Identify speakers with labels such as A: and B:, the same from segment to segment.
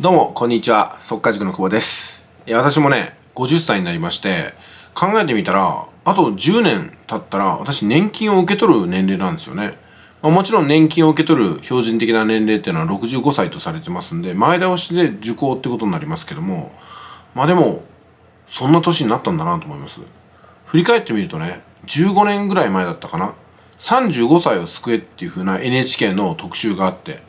A: どうも、こんにちは。速稼塾の久保です。いや、私もね、50歳になりまして、考えてみたら、あと10年経ったら、私年金を受け取る年齢なんですよね。まあ、もちろん年金を受け取る標準的な年齢っていうのは65歳とされてますんで、前倒しで受講ってことになりますけども、まあでも、そんな年になったんだなと思います。振り返ってみるとね、15年ぐらい前だったかな。35歳を救えっていう風な NHK の特集があって、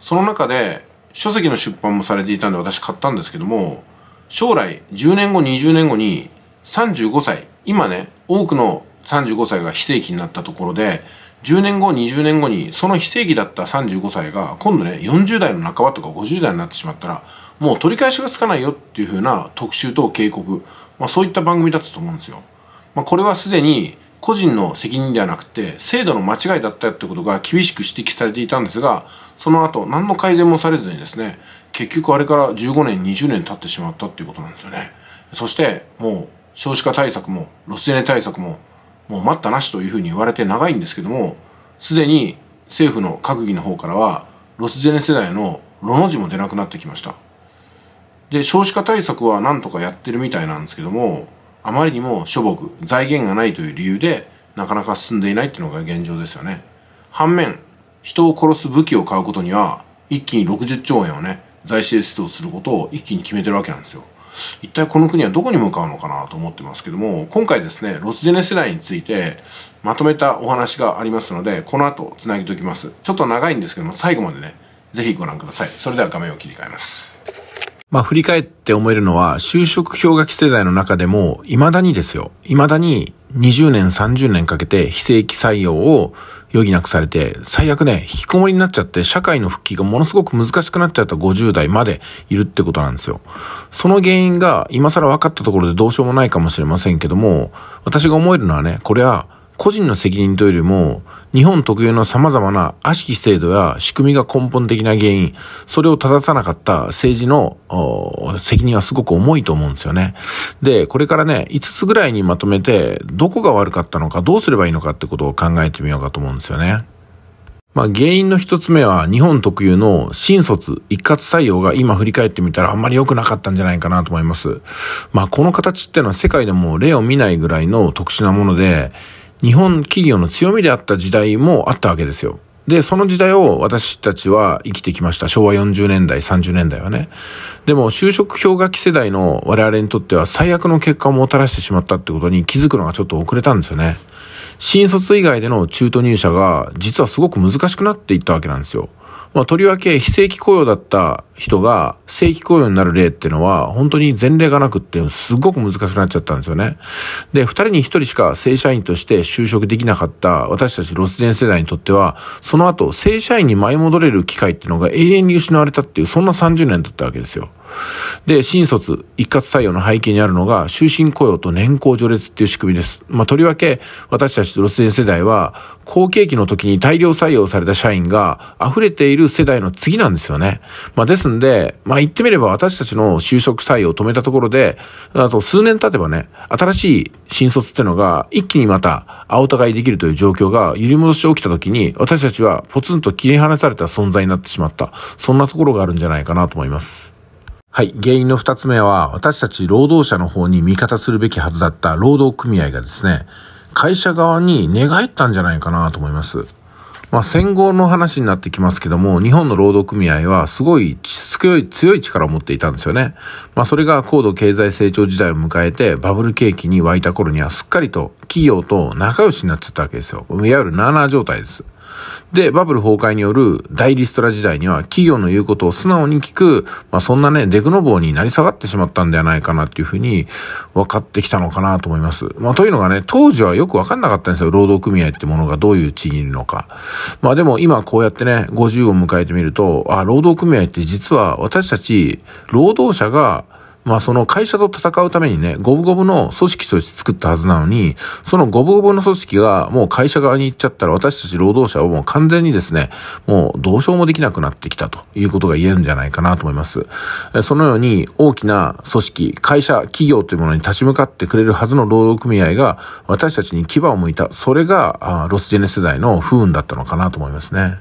A: その中で、書籍の出版もされていたんで私買ったんですけども、将来10年後、20年後に35歳、今ね、多くの35歳が非正規になったところで、10年後、20年後に、その非正規だった35歳が、今度ね、40代の半ばとか50代になってしまったら、もう取り返しがつかないよっていう風な特集と警告、まあそういった番組だったと思うんですよ。まあこれはすでに、個人の責任ではなくて制度の間違いだったってことが厳しく指摘されていたんですがその後何の改善もされずにですね結局あれから15年20年経ってしまったっていうことなんですよねそしてもう少子化対策もロスェネ対策ももう待ったなしというふうに言われて長いんですけどもすでに政府の閣議の方からはロスゼネ世代のロの字も出なくなってきましたで少子化対策は何とかやってるみたいなんですけどもあまりにもしょぼく財源がないという理由でなかなか進んでいないっていうのが現状ですよね反面人を殺す武器を買うことには一気に60兆円をね財政出動することを一気に決めてるわけなんですよ一体この国はどこに向かうのかなと思ってますけども今回ですねロスジェネ世代についてまとめたお話がありますのでこの後つなげておきますちょっと長いんですけども最後までね是非ご覧くださいそれでは画面を切り替えますまあ振り返って思えるのは、就職氷河期世代の中でも、未だにですよ、未だに20年30年かけて非正規採用を余儀なくされて、最悪ね、引きこもりになっちゃって、社会の復帰がものすごく難しくなっちゃった50代までいるってことなんですよ。その原因が今更分かったところでどうしようもないかもしれませんけども、私が思えるのはね、これは個人の責任というよりも、日本特有の様々な悪しき制度や仕組みが根本的な原因、それを正さなかった政治の責任はすごく重いと思うんですよね。で、これからね、5つぐらいにまとめて、どこが悪かったのか、どうすればいいのかってことを考えてみようかと思うんですよね。まあ、原因の一つ目は日本特有の新卒一括採用が今振り返ってみたらあんまり良くなかったんじゃないかなと思います。まあ、この形ってのは世界でも例を見ないぐらいの特殊なもので、日本企業の強みであった時代もあったわけですよ。で、その時代を私たちは生きてきました。昭和40年代、30年代はね。でも、就職氷河期世代の我々にとっては最悪の結果をもたらしてしまったってことに気づくのがちょっと遅れたんですよね。新卒以外での中途入社が実はすごく難しくなっていったわけなんですよ。まあ、とりわけ非正規雇用だった人が正規雇用になる例っていうのは、本当に前例がなくっていうのすごく難しくなっちゃったんですよね。で、二人に一人しか正社員として就職できなかった私たちロスジェン世代にとっては、その後正社員に舞い戻れる機会っていうのが永遠に失われたっていう、そんな30年だったわけですよ。で、新卒、一括採用の背景にあるのが、終身雇用と年功序列っていう仕組みです。まあ、とりわけ、私たちロスン世代は、好景気の時に大量採用された社員が溢れている世代の次なんですよね。まあ、ですんで、まあ、言ってみれば私たちの就職採用を止めたところで、あと数年経てばね、新しい新卒ってのが一気にまた青互いできるという状況が揺り戻し起きた時に、私たちはポツンと切り離された存在になってしまった。そんなところがあるんじゃないかなと思います。はい。原因の二つ目は、私たち労働者の方に味方するべきはずだった労働組合がですね、会社側に寝返ったんじゃないかなと思います。まあ、戦後の話になってきますけども、日本の労働組合はすごい強い、強い力を持っていたんですよね。まあ、それが高度経済成長時代を迎えて、バブル景気に沸いた頃にはすっかりと企業と仲良しになっちゃったわけですよ。いわゆるナーナー状態です。で、バブル崩壊による大リストラ時代には企業の言うことを素直に聞く、まあそんなね、デクノボーになり下がってしまったんではないかなっていうふうに分かってきたのかなと思います。まあというのがね、当時はよく分かんなかったんですよ。労働組合ってものがどういう地位にいるのか。まあでも今こうやってね、50を迎えてみると、あ、労働組合って実は私たち労働者がまあその会社と戦うためにね、五分五分の組織として作ったはずなのに、その五分五分の組織がもう会社側に行っちゃったら私たち労働者はもう完全にですね、もうどうしようもできなくなってきたということが言えるんじゃないかなと思います。そのように大きな組織、会社、企業というものに立ち向かってくれるはずの労働組合が私たちに牙を向いた。それがロスジェネ世代の不運だったのかなと思いますね。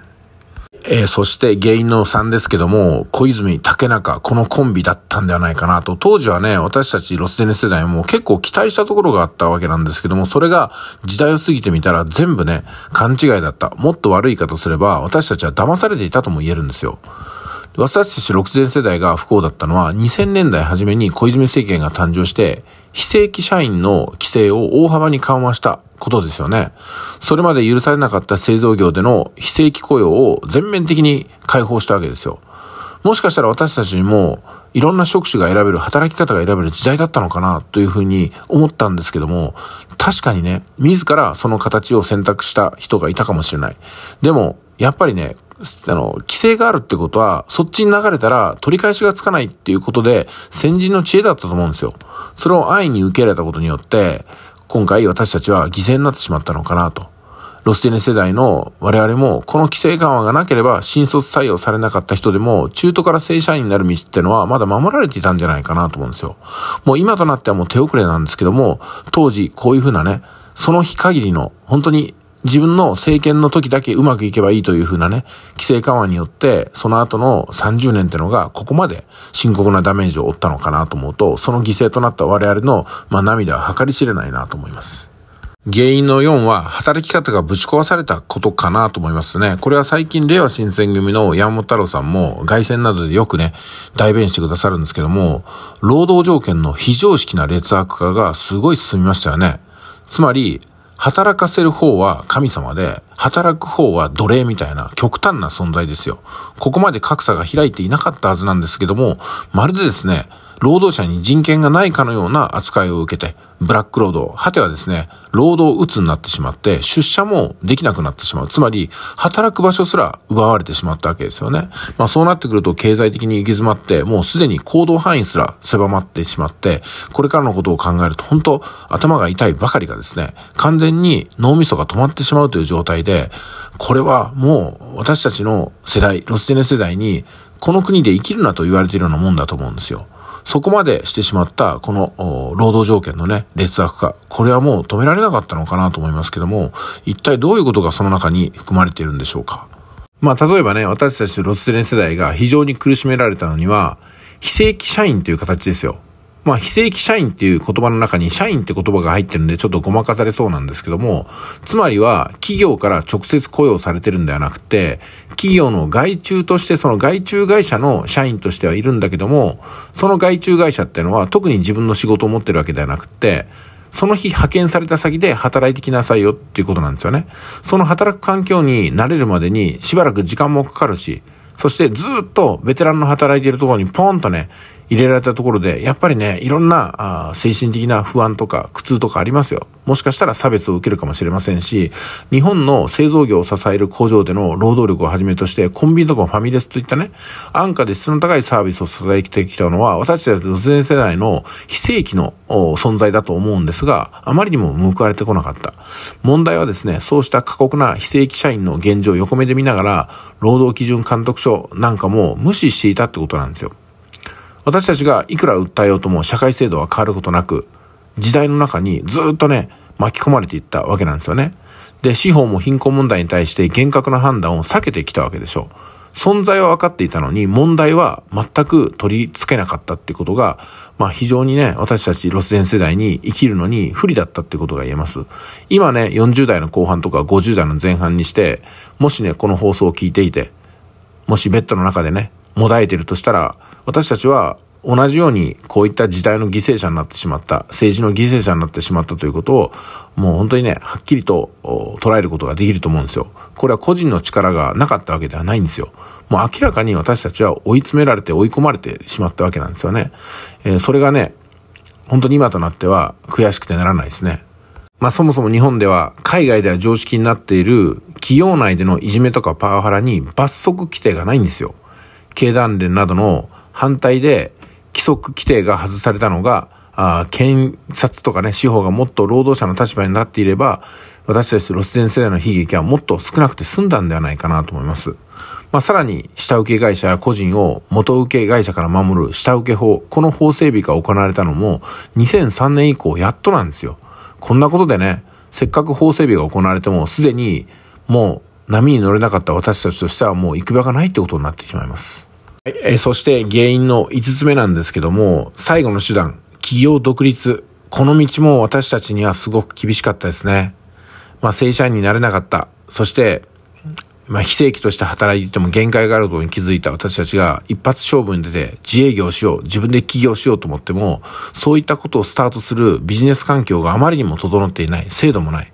A: えー、そして原因の3ですけども、小泉、竹中、このコンビだったんではないかなと、当時はね、私たちロスゼネ世代も結構期待したところがあったわけなんですけども、それが時代を過ぎてみたら全部ね、勘違いだった。もっと悪いかとすれば、私たちは騙されていたとも言えるんですよ。私たち6 0世代が不幸だったのは、2000年代初めに小泉政権が誕生して、非正規社員の規制を大幅に緩和したことですよね。それまで許されなかった製造業での非正規雇用を全面的に解放したわけですよ。もしかしたら私たちにもいろんな職種が選べる、働き方が選べる時代だったのかなというふうに思ったんですけども、確かにね、自らその形を選択した人がいたかもしれない。でも、やっぱりね、あの、規制があるってことは、そっちに流れたら取り返しがつかないっていうことで、先人の知恵だったと思うんですよ。それを安易に受け入れたことによって、今回私たちは犠牲になってしまったのかなと。ロスティネ世代の我々も、この規制緩和がなければ、新卒採用されなかった人でも、中途から正社員になる道ってのは、まだ守られていたんじゃないかなと思うんですよ。もう今となってはもう手遅れなんですけども、当時、こういうふうなね、その日限りの、本当に自分の政権の時だけうまくいけばいいというふうなね、規制緩和によって、その後の30年ってのが、ここまで深刻なダメージを負ったのかなと思うと、その犠牲となった我々の、まあ、涙は計り知れないなと思います。原因の4は、働き方がぶち壊されたことかなと思いますね。これは最近、令和新選組の山本太郎さんも、外戦などでよくね、代弁してくださるんですけども、労働条件の非常識な劣悪化がすごい進みましたよね。つまり、働かせる方は神様で、働く方は奴隷みたいな極端な存在ですよ。ここまで格差が開いていなかったはずなんですけども、まるでですね、労働者に人権がないかのような扱いを受けて、ブラック労働、果てはですね、労働鬱になってしまって、出社もできなくなってしまう。つまり、働く場所すら奪われてしまったわけですよね。まあそうなってくると経済的に行き詰まって、もうすでに行動範囲すら狭まってしまって、これからのことを考えると、本当頭が痛いばかりがですね、完全に脳みそが止まってしまうという状態で、これはもう私たちの世代、ロスジェネ世代に、この国で生きるなと言われているようなもんだと思うんですよ。そこまでしてしまった、この、労働条件のね、劣悪化。これはもう止められなかったのかなと思いますけども、一体どういうことがその中に含まれているんでしょうか。まあ、例えばね、私たちロスゼレン世代が非常に苦しめられたのには、非正規社員という形ですよ。まあ、非正規社員っていう言葉の中に社員って言葉が入ってるんで、ちょっとごまかされそうなんですけども、つまりは企業から直接雇用されてるんではなくて、企業の外注として、その外注会社の社員としてはいるんだけども、その外注会社っていうのは特に自分の仕事を持ってるわけではなくて、その日派遣された先で働いてきなさいよっていうことなんですよね。その働く環境に慣れるまでにしばらく時間もかかるし、そしてずっとベテランの働いているところにポーンとね、入れられたところで、やっぱりね、いろんなあ精神的な不安とか苦痛とかありますよ。もしかしたら差別を受けるかもしれませんし、日本の製造業を支える工場での労働力をはじめとして、コンビニとかファミレスといったね、安価で質の高いサービスを支えてきたのは、私たちの全世代の非正規の存在だと思うんですが、あまりにも報われてこなかった。問題はですね、そうした過酷な非正規社員の現状を横目で見ながら、労働基準監督署なんかも無視していたってことなんですよ。私たちがいくら訴えようとも社会制度は変わることなく、時代の中にずっとね、巻き込まれていったわけなんですよね。で、司法も貧困問題に対して厳格な判断を避けてきたわけでしょう。存在は分かっていたのに、問題は全く取り付けなかったってことが、まあ非常にね、私たちロス前世代に生きるのに不利だったってことが言えます。今ね、40代の後半とか50代の前半にして、もしね、この放送を聞いていて、もしベッドの中でね、もだえてるとしたら、私たちは同じようにこういった時代の犠牲者になってしまった、政治の犠牲者になってしまったということを、もう本当にね、はっきりと捉えることができると思うんですよ。これは個人の力がなかったわけではないんですよ。もう明らかに私たちは追い詰められて追い込まれてしまったわけなんですよね。えー、それがね、本当に今となっては悔しくてならないですね。まあそもそも日本では海外では常識になっている企業内でのいじめとかパワハラに罰則規定がないんですよ。経団連などの反対で規則規定が外されたのが、あ検察とかね、司法がもっと労働者の立場になっていれば、私たちロス前世代の悲劇はもっと少なくて済んだんではないかなと思います。まあ、さらに、下請け会社や個人を元請け会社から守る下請け法、この法整備が行われたのも、2003年以降やっとなんですよ。こんなことでね、せっかく法整備が行われても、すでにもう波に乗れなかった私たちとしてはもう行く場がないってことになってしまいます。えそして原因の5つ目なんですけども、最後の手段、企業独立。この道も私たちにはすごく厳しかったですね。まあ、正社員になれなかった。そして、まあ、非正規として働いても限界があることに気づいた私たちが一発勝負に出て自営業しよう、自分で起業しようと思っても、そういったことをスタートするビジネス環境があまりにも整っていない、制度もない。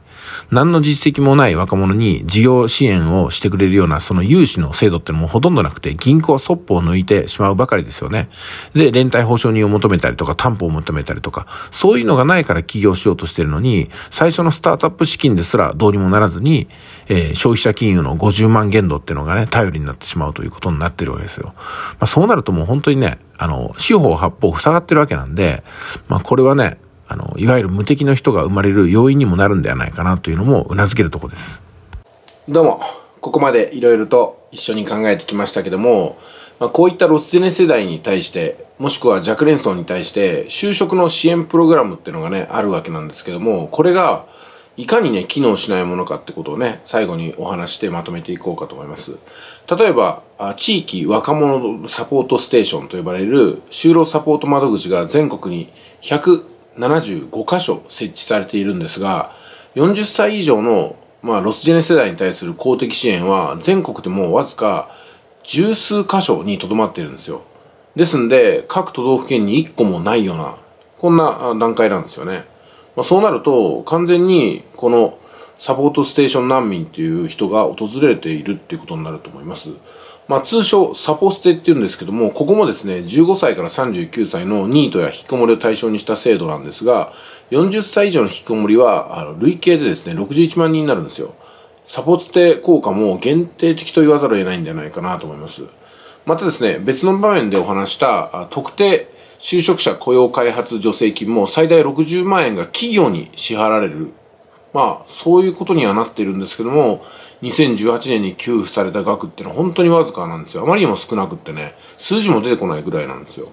A: 何の実績もない若者に事業支援をしてくれるような、その融資の制度ってのもほとんどなくて、銀行はそっぽを抜いてしまうばかりですよね。で、連帯保証人を求めたりとか、担保を求めたりとか、そういうのがないから起業しようとしてるのに、最初のスタートアップ資金ですらどうにもならずに、えー、消費者金融の50万限度っていうのがね、頼りになってしまうということになってるわけですよ。まあ、そうなるともう本当にね、あの、四方八方塞がってるわけなんで、まあこれはね、あの、いわゆる無敵の人が生まれる要因にもなるんではないかなというのも頷けるとこです。どうも、ここまでいろいろと一緒に考えてきましたけども、まあ、こういったロスジェネ世代に対して、もしくは若年層に対して、就職の支援プログラムっていうのがね、あるわけなんですけども、これが、いかにね、機能しないものかってことをね、最後にお話してまとめていこうかと思います。例えば、地域若者サポートステーションと呼ばれる就労サポート窓口が全国に75箇所設置されているんですが、40歳以上の、まあ、ロスジェネ世代に対する公的支援は全国でもわずか十数箇所にとどまっているんですよ。ですんで、各都道府県に1個もないような、こんな段階なんですよね。まあ、そうなると、完全にこのサポートステーション難民っていう人が訪れているっていうことになると思います。まあ、通称サポステっていうんですけども、ここもですね、15歳から39歳のニートや引きこもりを対象にした制度なんですが、40歳以上の引きこもりは、あの累計でですね、61万人になるんですよ。サポステ効果も限定的と言わざるを得ないんじゃないかなと思います。またですね、別の場面でお話した、特定就職者雇用開発助成金も最大60万円が企業に支払われるまあそういうことにはなっているんですけども2018年に給付された額っていうのは本当にわずかなんですよあまりにも少なくってね数字も出てこないぐらいなんですよ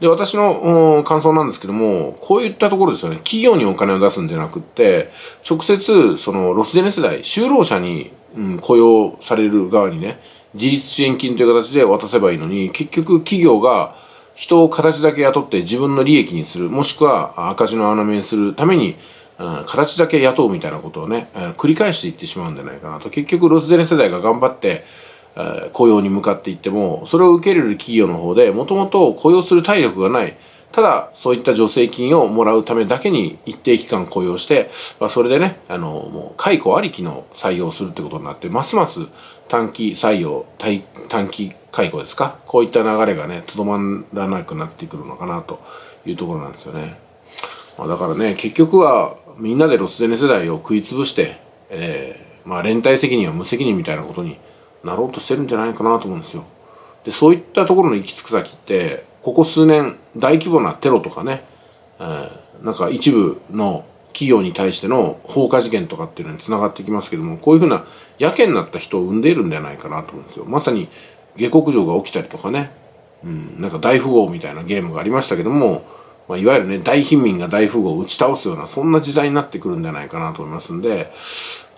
A: で私の感想なんですけどもこういったところですよね企業にお金を出すんじゃなくって直接そのロスジェネ世代就労者に、うん、雇用される側にね自立支援金という形で渡せばいいのに結局企業が人を形だけ雇って自分の利益にするもしくは赤字の穴目にするためにうん、形だけ雇うみたいなことをね、えー、繰り返していってしまうんじゃないかなと結局ロスゼネ世代が頑張って、えー、雇用に向かっていってもそれを受け入れる企業の方でもともと雇用する体力がないただそういった助成金をもらうためだけに一定期間雇用して、まあ、それでねあのもう解雇ありきの採用をするってことになってますます短期採用短期解雇ですかこういった流れがねとどまらなくなってくるのかなというところなんですよね。まあ、だからね結局はみんなでロスゼネ世代を食い潰して、えーまあ、連帯責任は無責任みたいなことになろうとしてるんじゃないかなと思うんですよ。でそういったところの行き着く先ってここ数年大規模なテロとかね、えー、なんか一部の企業に対しての放火事件とかっていうのにつながってきますけどもこういうふうなやけになった人を生んでいるんじゃないかなと思うんですよ。まさに下克上が起きたりとかね、うん、なんか大富豪みたいなゲームがありましたけどもまあ、いわゆるね、大貧民が大富豪を打ち倒すような、そんな時代になってくるんじゃないかなと思いますんで、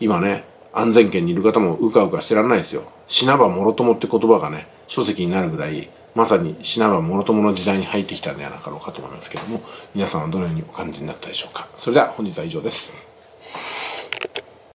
A: 今ね、安全圏にいる方もうかうかしてらんないですよ。死なばもろともって言葉がね、書籍になるぐらい、まさに死なばもろともの時代に入ってきたんではなかろうかと思いますけども、皆さんはどのようにお感じになったでしょうか。それでは本日は以上です。